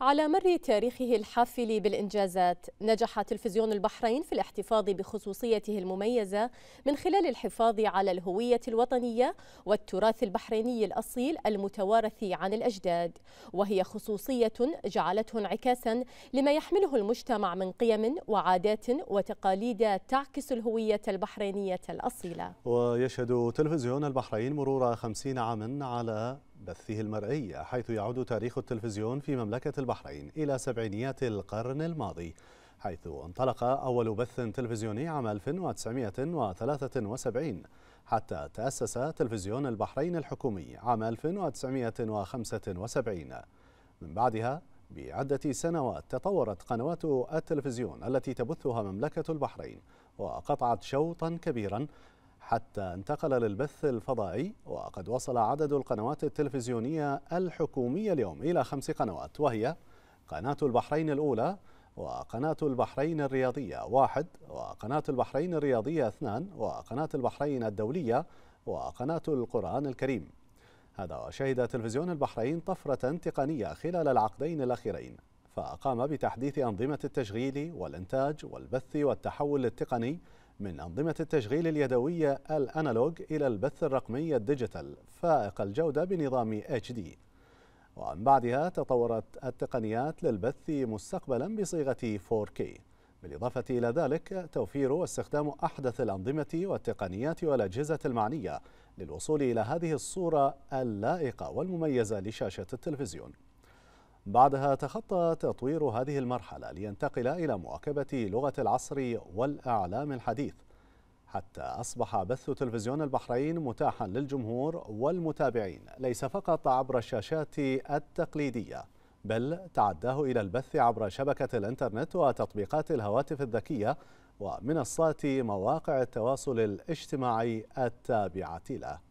على مر تاريخه الحافل بالإنجازات نجح تلفزيون البحرين في الاحتفاظ بخصوصيته المميزة من خلال الحفاظ على الهوية الوطنية والتراث البحريني الأصيل المتوارث عن الأجداد وهي خصوصية جعلته انعكاسا لما يحمله المجتمع من قيم وعادات وتقاليد تعكس الهوية البحرينية الأصيلة ويشهد تلفزيون البحرين مرور خمسين عاما على بثه المرئي حيث يعود تاريخ التلفزيون في مملكة البحرين إلى سبعينيات القرن الماضي حيث انطلق أول بث تلفزيوني عام 1973 حتى تأسس تلفزيون البحرين الحكومي عام 1975 من بعدها بعدة سنوات تطورت قنوات التلفزيون التي تبثها مملكة البحرين وقطعت شوطا كبيرا حتى انتقل للبث الفضائي وقد وصل عدد القنوات التلفزيونية الحكومية اليوم إلى خمس قنوات وهي قناة البحرين الأولى وقناة البحرين الرياضية واحد وقناة البحرين الرياضية اثنان وقناة البحرين الدولية وقناة القرآن الكريم هذا وشهد تلفزيون البحرين طفرة تقنية خلال العقدين الأخيرين فقام بتحديث أنظمة التشغيل والإنتاج والبث والتحول التقني من أنظمة التشغيل اليدوية الأنالوج إلى البث الرقمي الديجيتال فائق الجودة بنظام HD ومن بعدها تطورت التقنيات للبث مستقبلا بصيغة 4K بالإضافة إلى ذلك توفير واستخدام أحدث الأنظمة والتقنيات والأجهزة المعنية للوصول إلى هذه الصورة اللائقة والمميزة لشاشة التلفزيون بعدها تخطى تطوير هذه المرحلة لينتقل إلى مواكبة لغة العصر والإعلام الحديث حتى أصبح بث تلفزيون البحرين متاحا للجمهور والمتابعين ليس فقط عبر الشاشات التقليدية بل تعداه إلى البث عبر شبكة الإنترنت وتطبيقات الهواتف الذكية ومنصات مواقع التواصل الاجتماعي التابعة له